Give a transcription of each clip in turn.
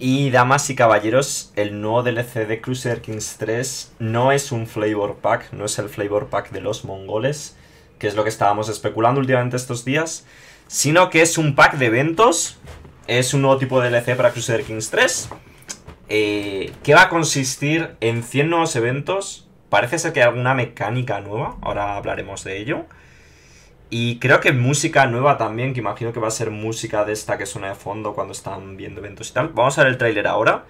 Y damas y caballeros, el nuevo DLC de Crusader Kings 3 no es un flavor pack, no es el flavor pack de los mongoles, que es lo que estábamos especulando últimamente estos días, sino que es un pack de eventos, es un nuevo tipo de DLC para Crusader Kings 3, eh, que va a consistir en 100 nuevos eventos, parece ser que hay alguna mecánica nueva, ahora hablaremos de ello, y creo que música nueva también, que imagino que va a ser música de esta que suena de fondo cuando están viendo eventos y tal. Vamos a ver el tráiler ahora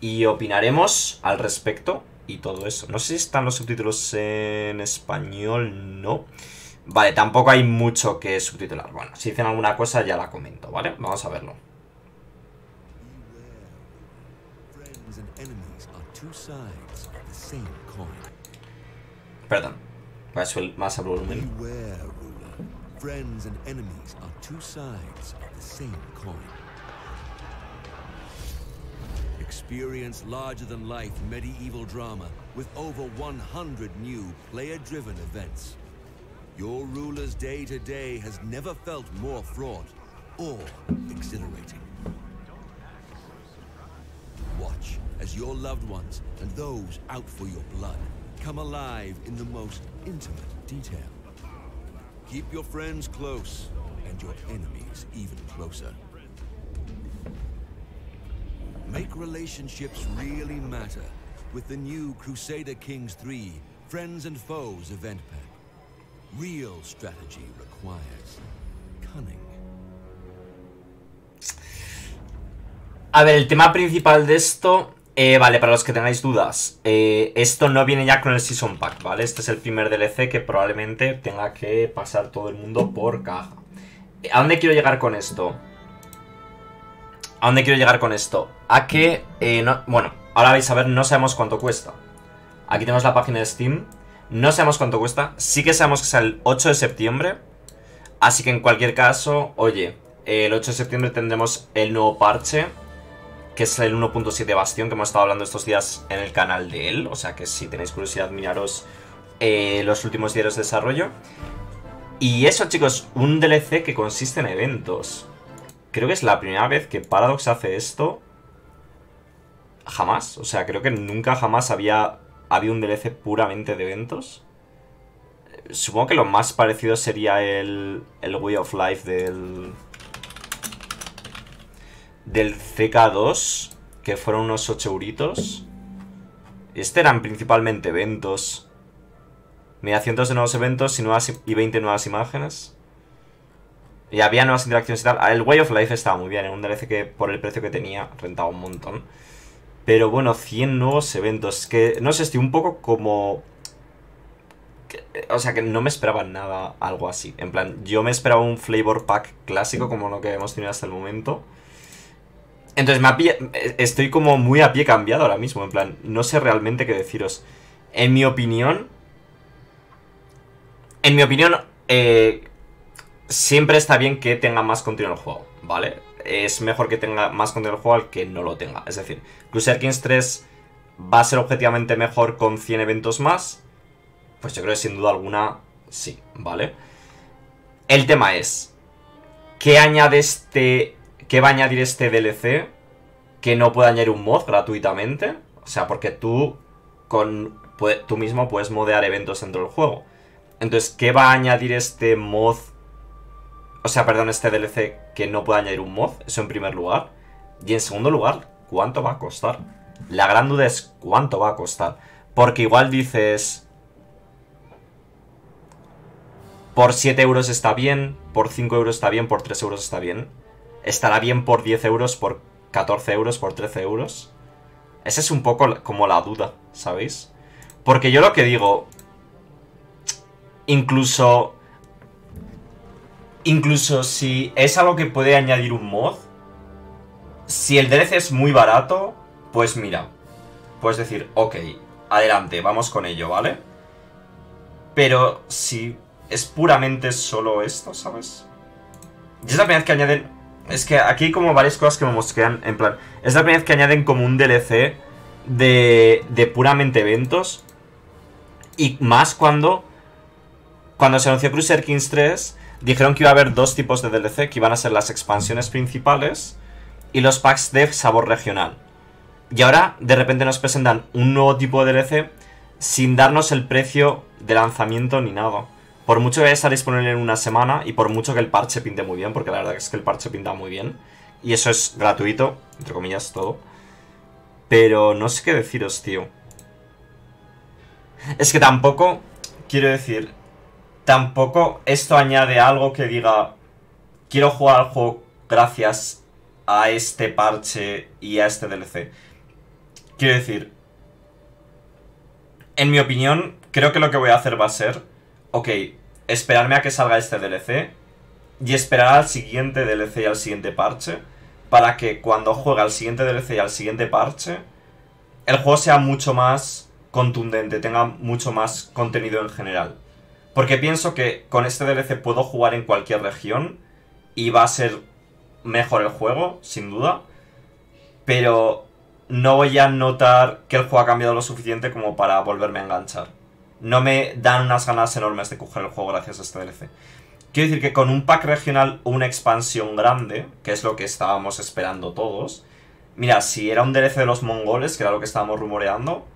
y opinaremos al respecto y todo eso. No sé si están los subtítulos en español, no. Vale, tampoco hay mucho que subtitular. Bueno, si dicen alguna cosa ya la comento, ¿vale? Vamos a verlo. Perdón, voy a subir más al volumen. Friends and enemies are two sides of the same coin. Experience larger than life medieval drama with over 100 new player driven events. Your ruler's day to day has never felt more fraught or exhilarating. Watch as your loved ones and those out for your blood come alive in the most intimate detail. Keep your friends close, and your enemies even closer. Make relationships really matter with the new Crusader Kings 3 Friends and Foes event pack. Real strategy requires cunning. A ver, el tema principal de esto Eh, vale, para los que tengáis dudas, eh, esto no viene ya con el Season Pack, ¿vale? Este es el primer DLC que probablemente tenga que pasar todo el mundo por caja. Eh, ¿A dónde quiero llegar con esto? ¿A dónde quiero llegar con esto? A que, bueno, ahora vais a ver, no sabemos cuánto cuesta. Aquí tenemos la página de Steam, no sabemos cuánto cuesta, sí que sabemos que es el 8 de septiembre, así que en cualquier caso, oye, el 8 de septiembre tendremos el nuevo parche que es el 1.7 Bastión, que hemos estado hablando estos días en el canal de él, o sea que si tenéis curiosidad miraros eh, los últimos diarios de desarrollo. Y eso chicos, un DLC que consiste en eventos. Creo que es la primera vez que Paradox hace esto. Jamás, o sea, creo que nunca jamás había habido un DLC puramente de eventos. Supongo que lo más parecido sería el Way of Life del, del CK2, que fueron unos 8 euritos. Este eran principalmente eventos. Mira, cientos de nuevos eventos y, y 20 nuevas imágenes. Y había nuevas interacciones y tal. El Way of Life estaba muy bien, en un DLC que por el precio que tenía rentaba un montón. Pero bueno, 100 nuevos eventos. Que no sé, estoy un poco como... o sea, que no me esperaba nada algo así. En plan, yo me esperaba un flavor pack clásico como lo que hemos tenido hasta el momento. Entonces eh, estoy como muy a pie cambiado ahora mismo, en plan, no sé realmente qué deciros. En mi opinión, en mi opinión, eh, siempre está bien que tenga más contenido el juego, ¿vale? Es mejor que tenga más contenido el juego al que no lo tenga. Es decir, Crusader Kings 3 va a ser objetivamente mejor con 100 eventos más. Pues yo creo que sin duda alguna sí, ¿vale? El tema es, ¿qué añade este ¿Qué va a añadir este DLC que no puede añadir un mod gratuitamente? O sea, porque tú, con, mismo puedes modear eventos dentro del juego. Entonces, ¿qué va a añadir este mod? O sea, perdón, este DLC que no puede añadir un mod. Eso en primer lugar. Y en segundo lugar, ¿cuánto va a costar? La gran duda es cuánto va a costar. Porque igual dices... Por 7 euros está bien, por 5 euros está bien, por 3 euros está bien estará bien por 10 euros, por 14 euros, por 13 euros. Esa es un poco como la duda, ¿sabéis? Porque yo lo que digo, incluso... Incluso si es algo que puede añadir un mod, si el DLC es muy barato, pues mira, puedes decir, ok, adelante, vamos con ello, ¿vale? Pero si es puramente solo esto, ¿sabes? Y es la primera vez que añaden es que aquí como varias cosas que me mosquean. En plan, es la primera vez que añaden como un DLC de, puramente eventos. Y más cuando, cuando se anunció Cruiser Kings 3, dijeron que iba a haber dos tipos de DLC, que iban a ser las expansiones principales y los packs de sabor regional. Y ahora, de repente, nos presentan un nuevo tipo de DLC sin darnos el precio de lanzamiento ni nada. Por mucho que estar disponible en una semana y por mucho que el parche pinte muy bien, porque la verdad es que el parche pinta muy bien. Y eso es gratuito, entre comillas, todo. Pero no sé qué deciros, tío. Es que tampoco, quiero decir, tampoco esto añade algo que diga, quiero jugar al juego gracias a este parche y a este DLC. Quiero decir, en mi opinión, creo que lo que voy a hacer va a ser ok, esperarme a que salga este DLC y esperar al siguiente DLC y al siguiente parche para que cuando juegue al siguiente DLC y al siguiente parche el juego sea mucho más contundente, tenga mucho más contenido en general. Porque pienso que con este DLC puedo jugar en cualquier región y va a ser mejor el juego, sin duda. Pero no voy a notar que el juego ha cambiado lo suficiente como para volverme a enganchar no me dan unas ganas enormes de coger el juego gracias a este DLC. Quiero decir que con un pack regional o una expansión grande, que es lo que estábamos esperando todos, mira, si era un DLC de los mongoles, que era lo que estábamos rumoreando,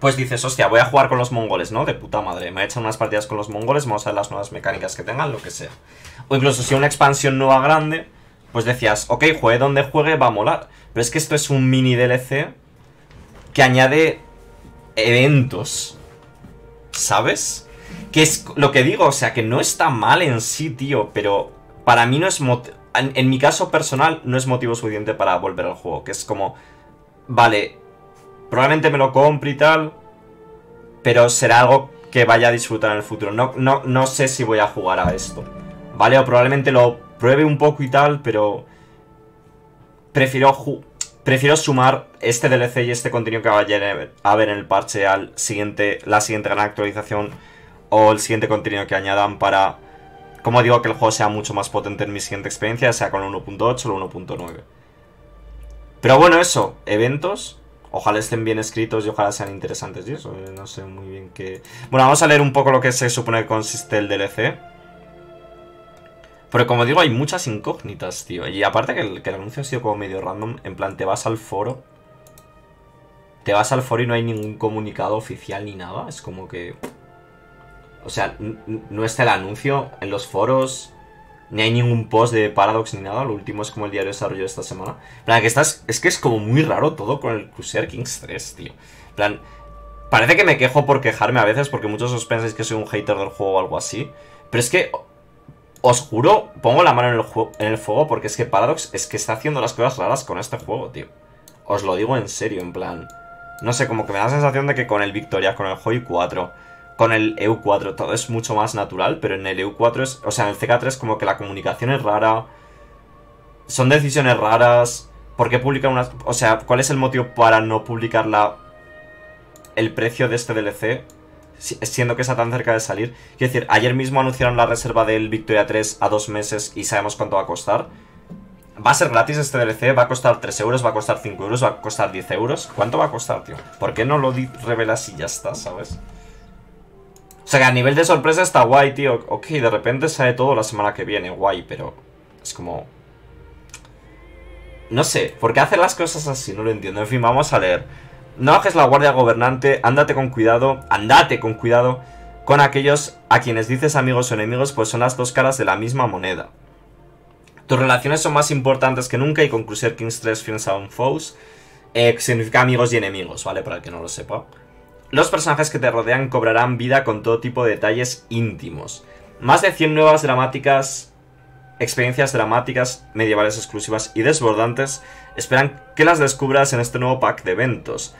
pues dices, hostia, voy a jugar con los mongoles, ¿no? De puta madre, me ha hecho unas partidas con los mongoles, vamos a ver las nuevas mecánicas que tengan, lo que sea. O incluso si una expansión nueva grande, pues decías, ok, juegue donde juegue, va a molar. Pero es que esto es un mini DLC que añade eventos. ¿Sabes? Que es lo que digo, o sea, que no está mal en sí, tío, pero para mí no es... En, en mi caso personal no es motivo suficiente para volver al juego, que es como, vale, probablemente me lo compre y tal, pero será algo que vaya a disfrutar en el futuro. No, no, no sé si voy a jugar a esto, ¿vale? O probablemente lo pruebe un poco y tal, pero prefiero prefiero sumar este DLC y este contenido que vaya a ver en el parche al siguiente, la siguiente gran actualización o el siguiente contenido que añadan para, como digo, que el juego sea mucho más potente en mi siguiente experiencia, sea con el 1.8 o el 1.9. Pero bueno, eso, eventos. Ojalá estén bien escritos y ojalá sean interesantes y eso, eh, no sé muy bien qué... Bueno, vamos a leer un poco lo que se supone que consiste el DLC. Pero como digo, hay muchas incógnitas, tío. Y aparte que el, anuncio ha sido como medio random. En plan, te vas al foro. Te vas al foro y no hay ningún comunicado oficial ni nada. Es como que... O sea, no está el anuncio en los foros. Ni hay ningún post de Paradox ni nada. Lo último es como el diario de desarrollo de esta semana. En plan, que estás... Es que es como muy raro todo con el Crusader Kings 3, tío. En plan, parece que me quejo por quejarme a veces. Porque muchos os pensáis que soy un hater del juego o algo así. Pero es que os juro, pongo la mano en el, fuego porque es que Paradox es que está haciendo las cosas raras con este juego, tío. Os lo digo en serio, en plan... No sé, como que me da la sensación de que con el Victoria, con el Joy 4, con el EU4, todo es mucho más natural, pero en el EU4 es... O sea, en el CK3 como que la comunicación es rara, son decisiones raras, ¿por qué publican unas...? O sea, ¿cuál es el motivo para no publicar la... el precio de este DLC? siendo que está tan cerca de salir. Quiero decir, ayer mismo anunciaron la reserva del Victoria 3 a dos meses y sabemos cuánto va a costar. Va a ser gratis este DLC, va a costar 3 euros, va a costar 5 euros, va a costar 10 euros. ¿Cuánto va a costar, tío? ¿Por qué no lo revelas y ya está, sabes? O sea que a nivel de sorpresa está guay, tío. Ok, de repente sale todo la semana que viene, guay, pero es como... No sé, ¿por qué hace las cosas así? No lo entiendo. En fin, vamos a leer. No bajes la guardia gobernante, andate con cuidado, andate con cuidado con aquellos a quienes dices amigos o enemigos, pues son las dos caras de la misma moneda. Tus relaciones son más importantes que nunca y con Crusader Kings 3 Friends and Foes eh, significa amigos y enemigos, ¿vale? Para el que no lo sepa. Los personajes que te rodean cobrarán vida con todo tipo de detalles íntimos. Más de 100 nuevas dramáticas, experiencias dramáticas, medievales exclusivas y desbordantes esperan que las descubras en este nuevo pack de eventos.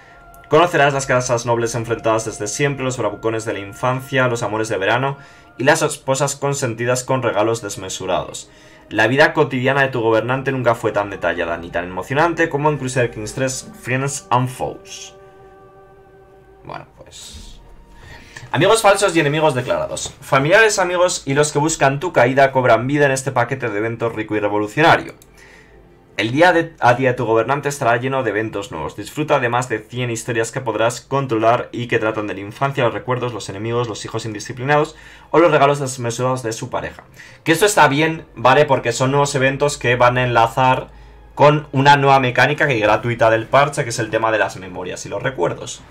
Conocerás las casas nobles enfrentadas desde siempre, los bravucones de la infancia, los amores de verano y las esposas consentidas con regalos desmesurados. La vida cotidiana de tu gobernante nunca fue tan detallada ni tan emocionante como en Crusader Kings 3 Friends and Foes. Bueno, pues... Amigos falsos y enemigos declarados. Familiares, amigos y los que buscan tu caída cobran vida en este paquete de eventos rico y revolucionario. El día a día de tu gobernante estará lleno de eventos nuevos. Disfruta de más de 100 historias que podrás controlar y que tratan de la infancia, los recuerdos, los enemigos, los hijos indisciplinados o los regalos desmesurados de su pareja. Que esto está bien, ¿vale? Porque son nuevos eventos que van a enlazar con una nueva mecánica que es gratuita del parche, que es el tema de las memorias y los recuerdos.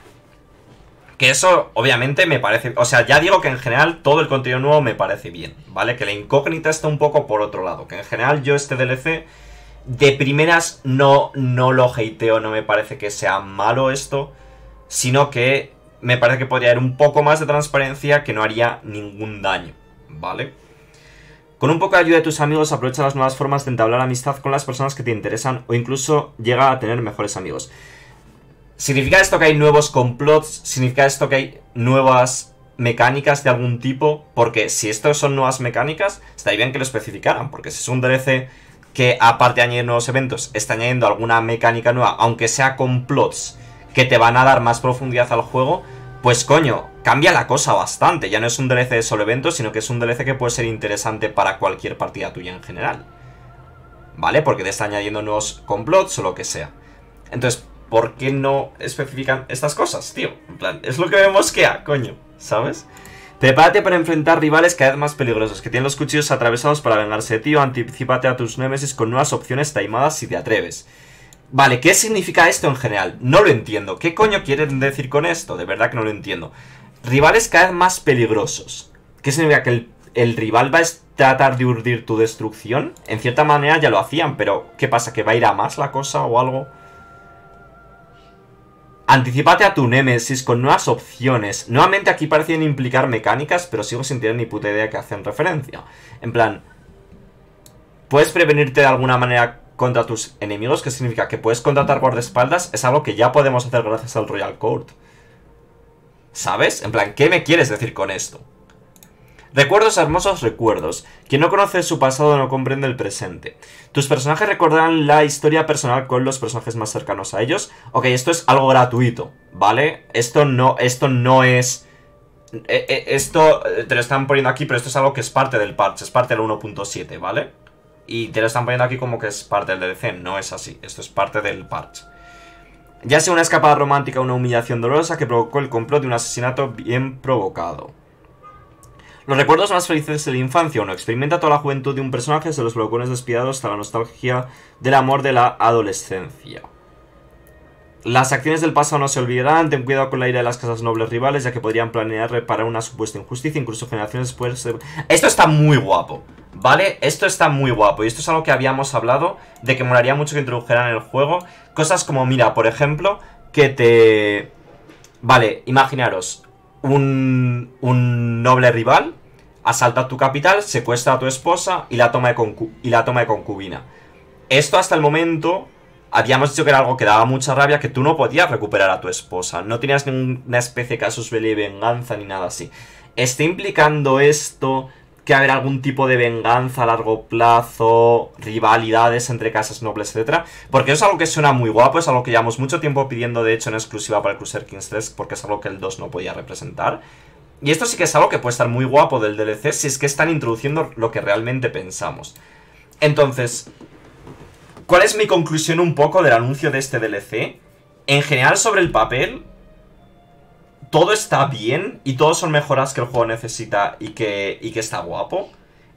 Que eso, obviamente, me parece... O sea, ya digo que en general todo el contenido nuevo me parece bien, ¿vale? Que la incógnita está un poco por otro lado. Que en general yo este DLC de primeras no, no lo hateo, no me parece que sea malo esto, sino que me parece que podría haber un poco más de transparencia que no haría ningún daño, ¿vale? Con un poco de ayuda de tus amigos aprovecha las nuevas formas de entablar amistad con las personas que te interesan o incluso llega a tener mejores amigos. ¿Significa esto que hay nuevos complots? ¿Significa esto que hay nuevas mecánicas de algún tipo? Porque si esto son nuevas mecánicas, estaría bien que lo especificaran, porque si es un DLC que aparte de añadir nuevos eventos, está añadiendo alguna mecánica nueva, aunque sea con plots que te van a dar más profundidad al juego, pues coño, cambia la cosa bastante. Ya no es un DLC de solo eventos, sino que es un DLC que puede ser interesante para cualquier partida tuya en general. ¿Vale? Porque te está añadiendo nuevos complots o lo que sea. Entonces, ¿por qué no especifican estas cosas, tío? En plan, es lo que vemos que ha, ah, coño, ¿sabes? Prepárate para enfrentar rivales cada vez más peligrosos, que tienen los cuchillos atravesados para vengarse de ti o anticipate a tus némesis con nuevas opciones taimadas si te atreves. Vale, ¿qué significa esto en general? No lo entiendo. ¿Qué coño quieren decir con esto? De verdad que no lo entiendo. Rivales cada vez más peligrosos. ¿Qué significa? ¿Que el rival va a tratar de urdir tu destrucción? En cierta manera ya lo hacían, pero ¿qué pasa? ¿Que va a ir a más la cosa o algo? Anticipate a tu Nemesis con nuevas opciones. Nuevamente aquí parecen implicar mecánicas, pero sigo sin tener ni puta idea que hacen referencia. En plan, puedes prevenirte de alguna manera contra tus enemigos, que significa que puedes contratar guardaespaldas, es algo que ya podemos hacer gracias al Royal Court. ¿Sabes? En plan, ¿qué me quieres decir con esto? Recuerdos hermosos recuerdos. Quien no conoce su pasado no comprende el presente. Tus personajes recordarán la historia personal con los personajes más cercanos a ellos. Ok, esto es algo gratuito, ¿vale? Esto no, esto no es... Eh, eh, esto eh, te lo están poniendo aquí, pero esto es algo que es parte del parche, es parte del 1.7, ¿vale? Y te lo están poniendo aquí como que es parte del DLC, no es así, esto es parte del parche. Ya sea una escapada romántica o una humillación dolorosa que provocó el complot de un asesinato bien provocado. Los recuerdos más felices de la infancia. Uno experimenta toda la juventud de un personaje, desde los blocones despiadados hasta la nostalgia del amor de la adolescencia. Las acciones del pasado no se olvidarán, ten cuidado con la ira de las casas nobles rivales, ya que podrían planear reparar una supuesta injusticia, incluso generaciones después... Esto está muy guapo, ¿vale? Esto está muy guapo, y esto es algo que habíamos hablado, de que molaría mucho que introdujeran en el juego. Cosas como, mira, por ejemplo, que te... Vale, imaginaros, un, noble rival, asalta tu capital, secuestra a tu esposa y la toma de, y la toma de concubina. Esto hasta el momento habíamos dicho que era algo que daba mucha rabia, que tú no podías recuperar a tu esposa. No tenías ninguna especie de casus belli, venganza ni nada así. ¿Está implicando esto que haber algún tipo de venganza a largo plazo, rivalidades entre casas nobles, etcétera, porque eso es algo que suena muy guapo, es algo que llevamos mucho tiempo pidiendo, de hecho, en exclusiva para el Crusader Kings 3, porque es algo que el 2 no podía representar. Y esto sí que es algo que puede estar muy guapo del DLC si es que están introduciendo lo que realmente pensamos. Entonces, ¿cuál es mi conclusión un poco del anuncio de este DLC? En general sobre el papel, todo está bien y todo son mejoras que el juego necesita y que, y que está guapo.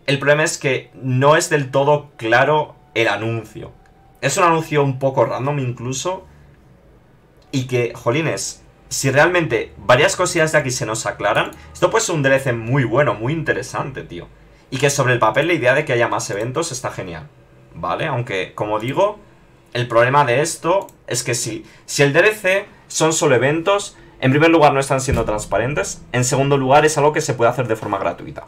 El problema es que no es del todo claro el anuncio. Es un anuncio un poco random incluso. Y que, jolines, si realmente varias cosillas de aquí se nos aclaran, esto puede ser un DLC muy bueno, muy interesante, tío. Y que sobre el papel la idea de que haya más eventos está genial, ¿vale? Aunque, como digo, el problema de esto es que si, si el DLC son solo eventos, en primer lugar, no están siendo transparentes. En segundo lugar, es algo que se puede hacer de forma gratuita.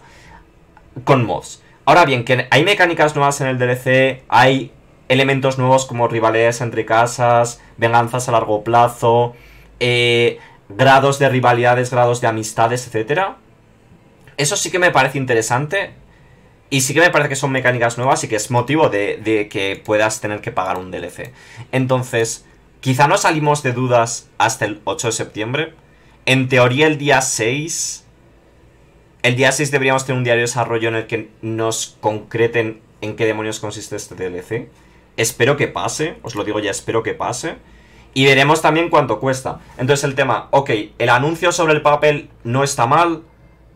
Con mods. Ahora bien, que hay mecánicas nuevas en el DLC, hay elementos nuevos como rivalidades entre casas, venganzas a largo plazo, eh, grados de rivalidades, grados de amistades, etc. Eso sí que me parece interesante y sí que me parece que son mecánicas nuevas y que es motivo de, de que puedas tener que pagar un DLC. Entonces, Quizá no salimos de dudas hasta el 8 de septiembre. En teoría el día 6... El día 6 deberíamos tener un diario de desarrollo en el que nos concreten en qué demonios consiste este DLC. Espero que pase, os lo digo ya, espero que pase. Y veremos también cuánto cuesta. Entonces el tema, ok, el anuncio sobre el papel no está mal,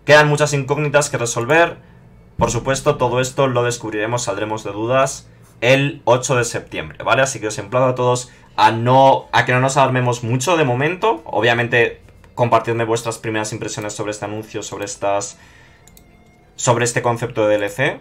quedan muchas incógnitas que resolver. Por supuesto, todo esto lo descubriremos, saldremos de dudas el 8 de septiembre, ¿vale? Así que os emplazo a todos a, no, a que no nos alarmemos mucho de momento. Obviamente, compartidme vuestras primeras impresiones sobre este anuncio, sobre estas... sobre este concepto de DLC.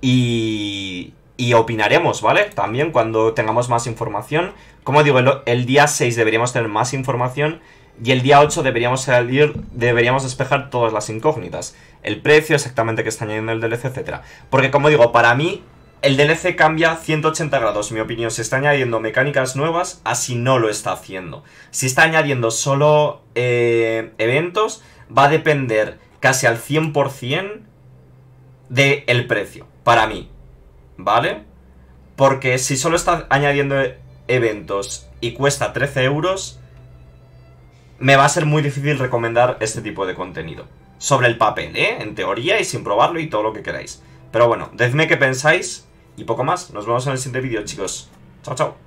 Y... Y opinaremos, ¿vale? También cuando tengamos más información. Como digo, el, día 6 deberíamos tener más información. Y el día 8 deberíamos salir, deberíamos despejar todas las incógnitas. El precio, exactamente que está añadiendo el DLC, etc. Porque como digo, para mí el DLC cambia 180 grados, mi opinión. Si está añadiendo mecánicas nuevas, así no lo está haciendo. Si está añadiendo solo eh, eventos, va a depender casi al 100% del precio, para mí. ¿Vale? Porque si solo está añadiendo eventos y cuesta 13 euros, me va a ser muy difícil recomendar este tipo de contenido. Sobre el papel, ¿eh? En teoría y sin probarlo y todo lo que queráis. Pero bueno, decidme qué pensáis y poco más. Nos vemos en el siguiente vídeo, chicos. Chao, chao.